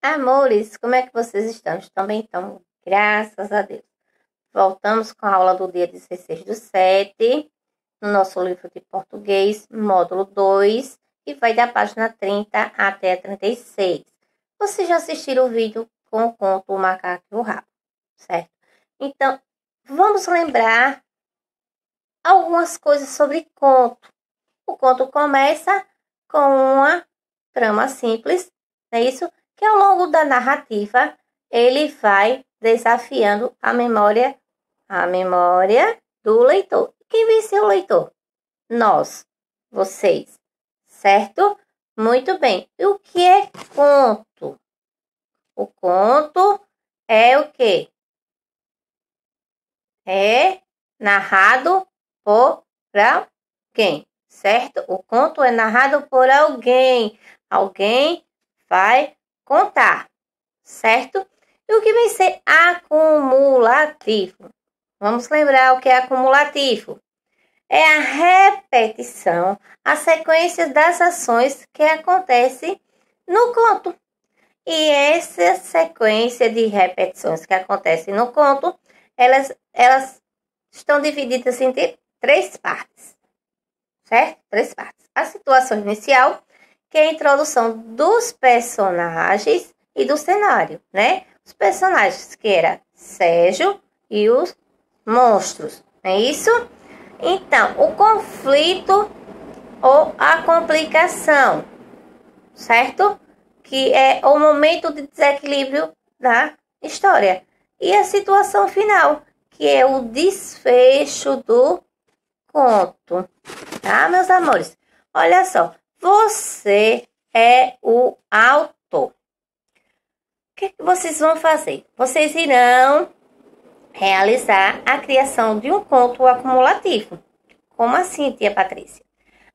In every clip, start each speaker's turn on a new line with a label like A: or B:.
A: Amores, como é que vocês estão? Estão bem? Então, graças a Deus. Voltamos com a aula do dia 16 do 7, no nosso livro de português, módulo 2, que vai da página 30 até a 36. Vocês já assistiram o vídeo com o conto O Macaco e o Rabo, certo? Então, vamos lembrar algumas coisas sobre conto. O conto começa com uma trama simples, não é isso? que ao longo da narrativa ele vai desafiando a memória, a memória do leitor. Quem venceu o leitor? Nós, vocês, certo? Muito bem. E o que é conto? O conto é o que? É narrado por alguém, certo? O conto é narrado por alguém. Alguém vai contar, certo? E o que vem ser acumulativo? Vamos lembrar o que é acumulativo. É a repetição, a sequência das ações que acontece no conto. E essa sequência de repetições que acontece no conto, elas, elas estão divididas em três partes, certo? Três partes. A situação inicial, que é a introdução dos personagens e do cenário, né? Os personagens que era Sérgio e os monstros, é isso? Então, o conflito ou a complicação, certo? Que é o momento de desequilíbrio da história. E a situação final, que é o desfecho do conto, tá, meus amores? Olha só, você é o autor. O que, é que vocês vão fazer? Vocês irão realizar a criação de um conto acumulativo. Como assim, tia Patrícia?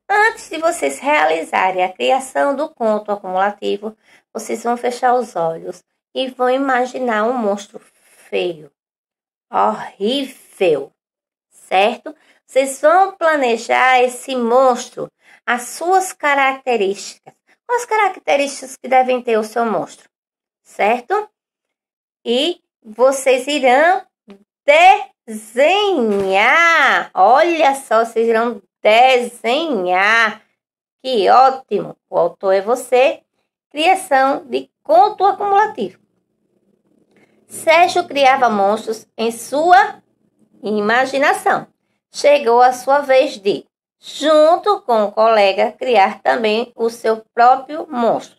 A: Antes de vocês realizarem a criação do conto acumulativo, vocês vão fechar os olhos e vão imaginar um monstro feio, horrível, certo? Vocês vão planejar esse monstro as suas características. Quais características que devem ter o seu monstro, certo? E vocês irão desenhar. Olha só, vocês irão desenhar. Que ótimo! O autor é você. Criação de conto acumulativo. Sérgio criava monstros em sua imaginação. Chegou a sua vez de junto com o colega, criar também o seu próprio monstro.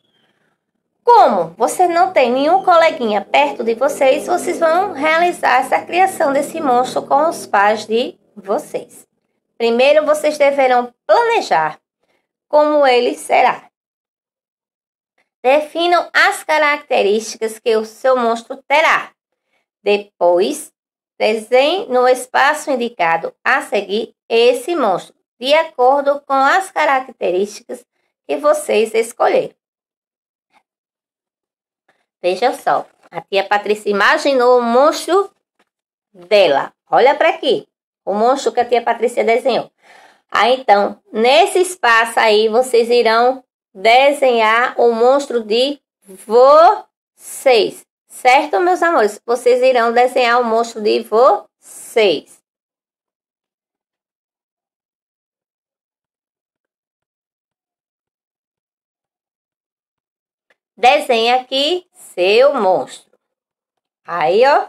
A: Como você não tem nenhum coleguinha perto de vocês, vocês vão realizar essa criação desse monstro com os pais de vocês. Primeiro, vocês deverão planejar como ele será. Definam as características que o seu monstro terá. Depois, desenhe no espaço indicado a seguir esse monstro de acordo com as características que vocês escolherem. Veja só, a tia Patrícia imaginou o monstro dela. Olha para aqui, o monstro que a tia Patrícia desenhou. Ah, então, nesse espaço aí, vocês irão desenhar o monstro de vocês. Certo, meus amores? Vocês irão desenhar o monstro de vocês. desenha aqui seu monstro. Aí, ó.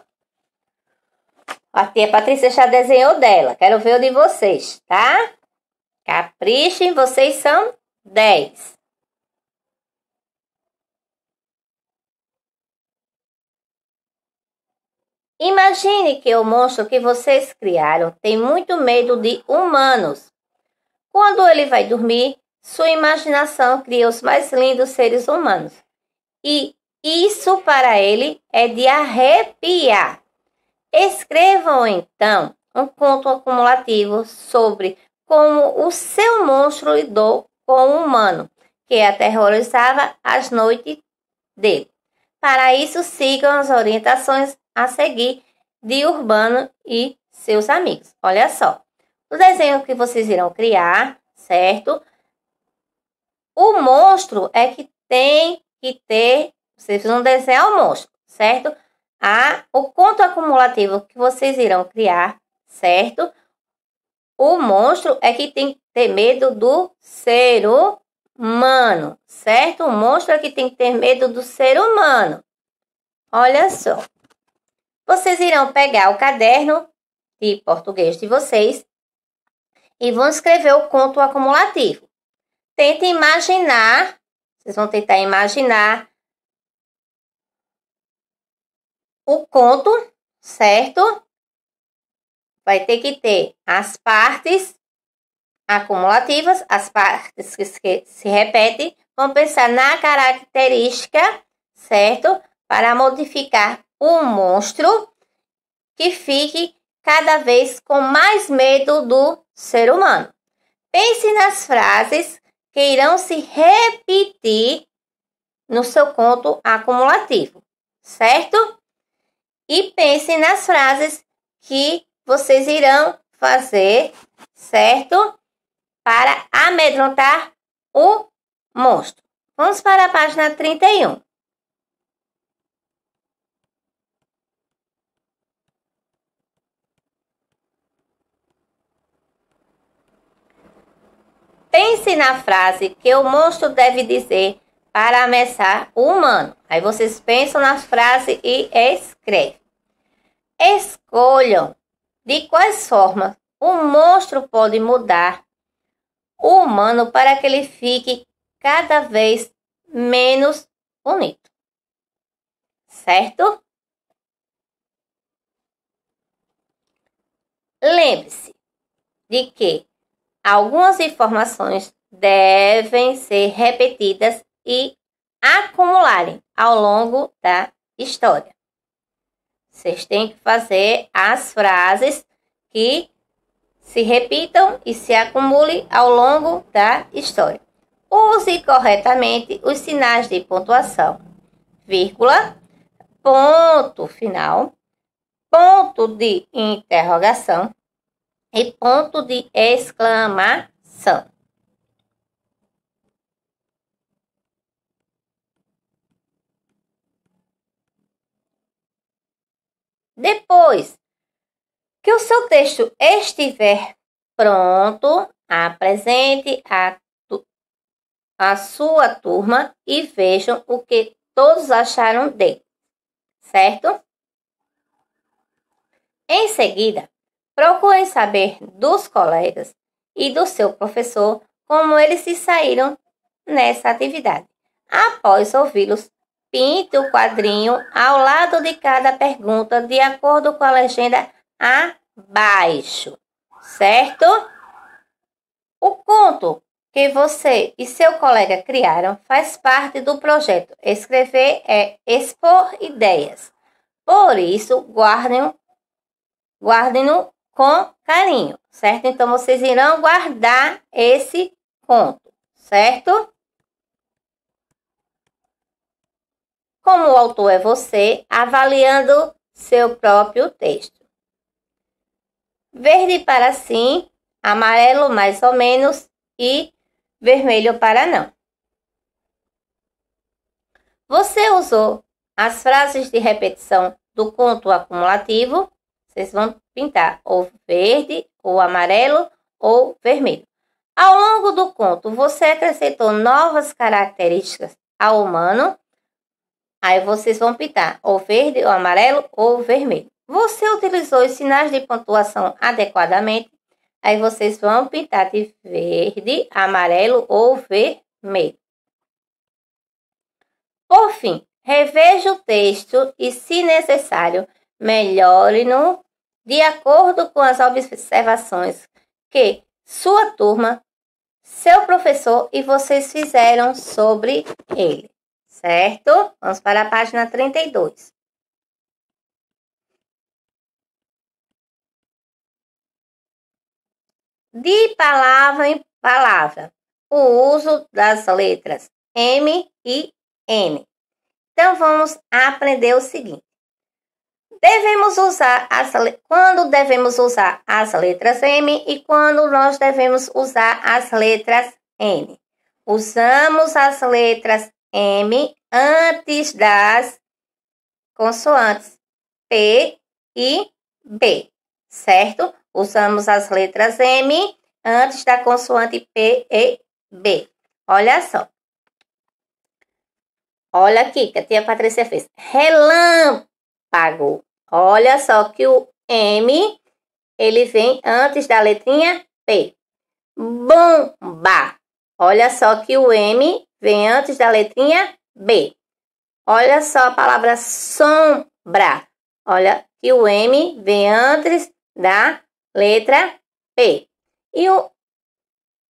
A: A tia Patrícia já desenhou dela. Quero ver o de vocês, tá? Caprichem, vocês são 10. Imagine que o monstro que vocês criaram tem muito medo de humanos. Quando ele vai dormir, sua imaginação cria os mais lindos seres humanos. E isso para ele é de arrepiar. Escrevam então um conto acumulativo sobre como o seu monstro lidou com o humano que aterrorizava as noites dele. Para isso, sigam as orientações a seguir de Urbano e seus amigos. Olha só, o desenho que vocês irão criar, certo? O monstro é que tem que ter, vocês vão desenhar o monstro, certo? A, o conto acumulativo que vocês irão criar, certo? O monstro é que tem que ter medo do ser humano, certo? O monstro é que tem que ter medo do ser humano. Olha só. Vocês irão pegar o caderno de português de vocês e vão escrever o conto acumulativo. Tente imaginar vocês vão tentar imaginar o conto, certo? Vai ter que ter as partes acumulativas, as partes que se repetem. Vão pensar na característica, certo? Para modificar o monstro que fique cada vez com mais medo do ser humano. Pense nas frases que irão se repetir no seu conto acumulativo, certo? E pense nas frases que vocês irão fazer, certo? Para amedrontar o monstro. Vamos para a página 31. Pense na frase que o monstro deve dizer para ameaçar o humano. Aí vocês pensam na frase e escrevem. Escolham de quais formas o monstro pode mudar o humano para que ele fique cada vez menos bonito. Certo? Lembre-se de que Algumas informações devem ser repetidas e acumularem ao longo da história. Vocês têm que fazer as frases que se repitam e se acumulem ao longo da história. Use corretamente os sinais de pontuação, vírgula, ponto final, ponto de interrogação, e ponto de exclamação. Depois que o seu texto estiver pronto, apresente a, tu, a sua turma e vejam o que todos acharam dele, certo? Em seguida, Procurem saber dos colegas e do seu professor como eles se saíram nessa atividade. Após ouvi-los, pinte o quadrinho ao lado de cada pergunta de acordo com a legenda abaixo, certo? O conto que você e seu colega criaram faz parte do projeto Escrever é Expor Ideias. Por isso, guardem-no guardem no com carinho, certo? Então vocês irão guardar esse conto, certo? Como o autor é você, avaliando seu próprio texto. Verde para sim, amarelo mais ou menos e vermelho para não. Você usou as frases de repetição do conto acumulativo? Vocês vão pintar ou verde, ou amarelo, ou vermelho. Ao longo do conto, você acrescentou novas características ao humano. Aí vocês vão pintar ou verde, ou amarelo, ou vermelho. Você utilizou os sinais de pontuação adequadamente. Aí vocês vão pintar de verde, amarelo ou vermelho. Por fim, reveja o texto e, se necessário, melhore-no de acordo com as observações que sua turma, seu professor e vocês fizeram sobre ele, certo? Vamos para a página 32. De palavra em palavra, o uso das letras M e N. Então, vamos aprender o seguinte. Devemos usar as quando devemos usar as letras M e quando nós devemos usar as letras N. Usamos as letras M antes das consoantes P e B, certo? Usamos as letras M antes da consoante P e B. Olha só. Olha aqui que a tia Patrícia fez. Relâmpago. Olha só que o M ele vem antes da letrinha P. Bomba. Olha só que o M vem antes da letrinha B. Olha só a palavra sombra. Olha que o M vem antes da letra P. E o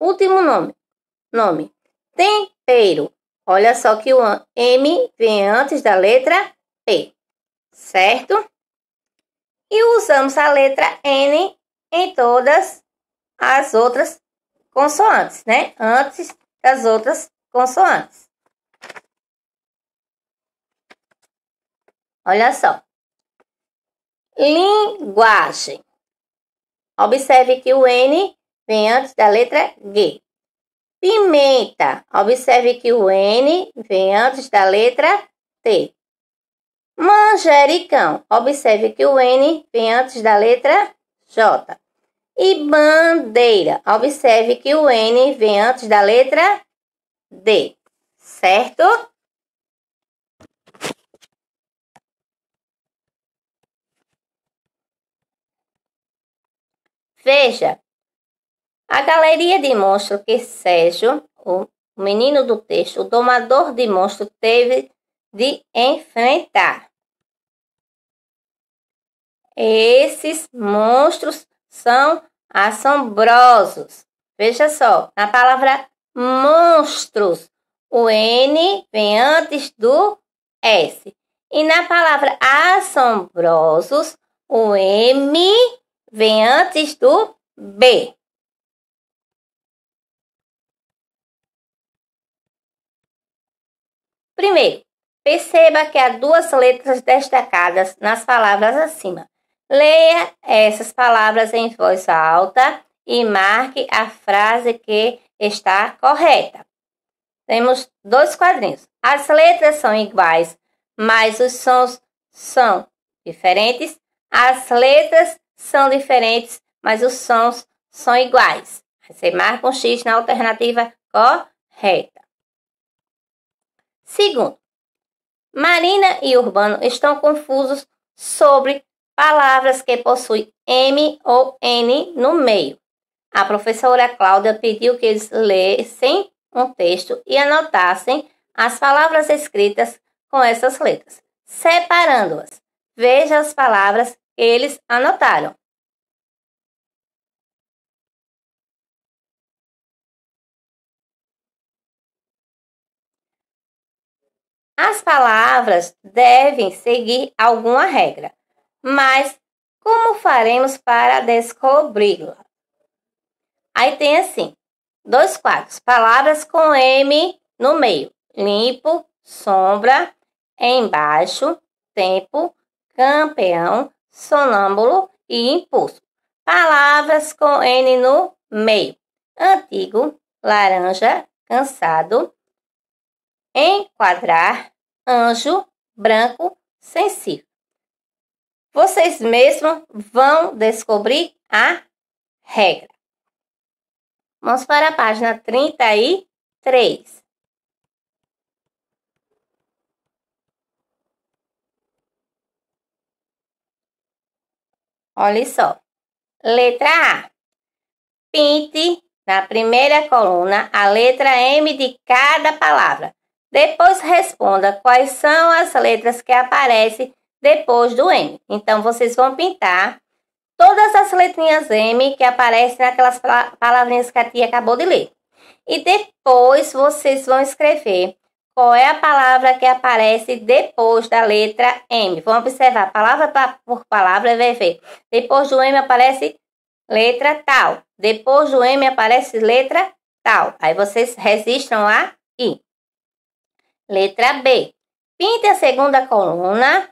A: último nome. Nome. Tempero. Olha só que o M vem antes da letra P. Certo? e usamos a letra N em todas as outras consoantes, né? Antes das outras consoantes. Olha só. Linguagem. Observe que o N vem antes da letra G. Pimenta. Observe que o N vem antes da letra T. Manjericão. Observe que o N vem antes da letra J. E bandeira. Observe que o N vem antes da letra D. Certo? Veja, a galeria de monstros que Sérgio, o menino do texto, o domador de monstro, teve de enfrentar. Esses monstros são assombrosos. Veja só, na palavra monstros, o N vem antes do S. E na palavra assombrosos, o M vem antes do B. Primeiro, Perceba que há duas letras destacadas nas palavras acima. Leia essas palavras em voz alta e marque a frase que está correta. Temos dois quadrinhos. As letras são iguais, mas os sons são diferentes. As letras são diferentes, mas os sons são iguais. Você marca um X na alternativa correta. Segundo, Marina e Urbano estão confusos sobre palavras que possuem M ou N no meio. A professora Cláudia pediu que eles lessem um texto e anotassem as palavras escritas com essas letras, separando-as. Veja as palavras que eles anotaram. As palavras devem seguir alguma regra, mas como faremos para descobri-la? Aí tem assim: dois quadros, palavras com M no meio, limpo, sombra, embaixo, tempo, campeão, sonâmbulo e impulso. Palavras com N no meio, antigo, laranja, cansado, enquadrar, anjo branco sensível. Vocês mesmos vão descobrir a regra. Vamos para a página 33. Olha só. Letra A. Pinte na primeira coluna a letra M de cada palavra depois responda quais são as letras que aparecem depois do M. Então, vocês vão pintar todas as letrinhas M que aparecem naquelas palavrinhas que a tia acabou de ler. E depois vocês vão escrever qual é a palavra que aparece depois da letra M. Vamos observar palavra por palavra vai ver. Depois do M aparece letra tal. Depois do M aparece letra tal. Aí vocês registram a I. Letra B. Pinte a segunda coluna,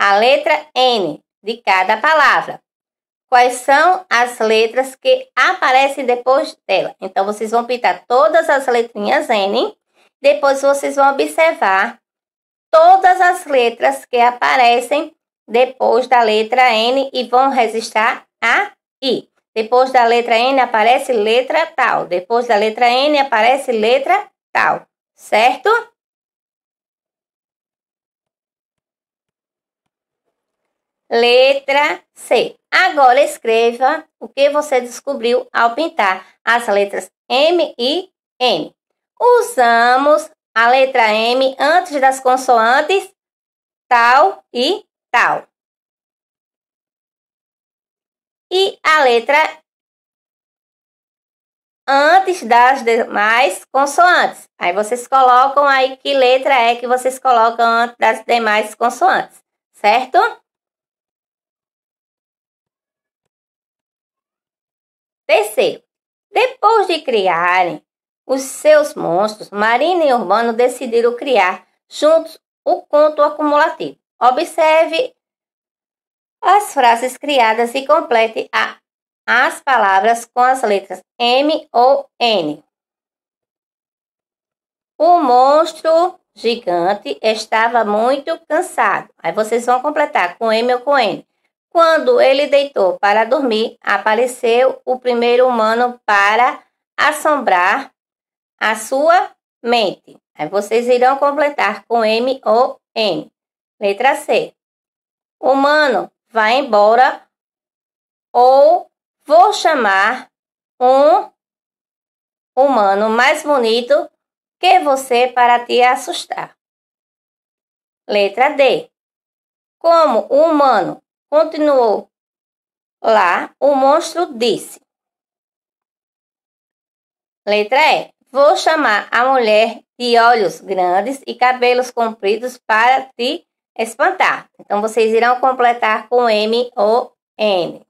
A: a letra N de cada palavra. Quais são as letras que aparecem depois dela? Então, vocês vão pintar todas as letrinhas N. Depois, vocês vão observar todas as letras que aparecem depois da letra N e vão registrar a I. Depois da letra N aparece letra tal. Depois da letra N aparece letra tal certo? Letra C. Agora escreva o que você descobriu ao pintar as letras M e N. Usamos a letra M antes das consoantes tal e tal. E a letra antes das demais consoantes. Aí vocês colocam aí que letra é que vocês colocam antes das demais consoantes, certo? Terceiro, depois de criarem os seus monstros, Marina e Urbano decidiram criar juntos o conto acumulativo. Observe as frases criadas e complete a as palavras com as letras M ou N. O monstro gigante estava muito cansado. Aí vocês vão completar com M ou com N. Quando ele deitou para dormir, apareceu o primeiro humano para assombrar a sua mente. Aí vocês irão completar com M ou N. Letra C. Humano vai embora ou Vou chamar um humano mais bonito que você para te assustar. Letra D. Como o humano continuou lá, o monstro disse. Letra E. Vou chamar a mulher de olhos grandes e cabelos compridos para te espantar. Então, vocês irão completar com M ou N.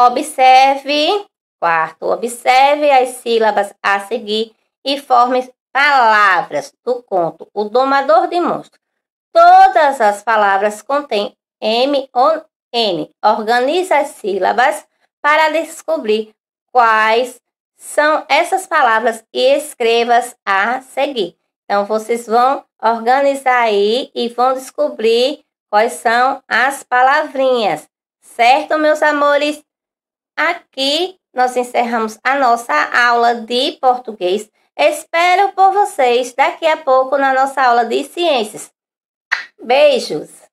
A: Observe, quarto, observe as sílabas a seguir e forme palavras do conto O Domador de Monstros. Todas as palavras contêm M ou N. Organize as sílabas para descobrir quais são essas palavras e escrevas a seguir. Então, vocês vão organizar aí e vão descobrir quais são as palavrinhas, certo, meus amores? Aqui nós encerramos a nossa aula de português. Espero por vocês daqui a pouco na nossa aula de ciências. Beijos!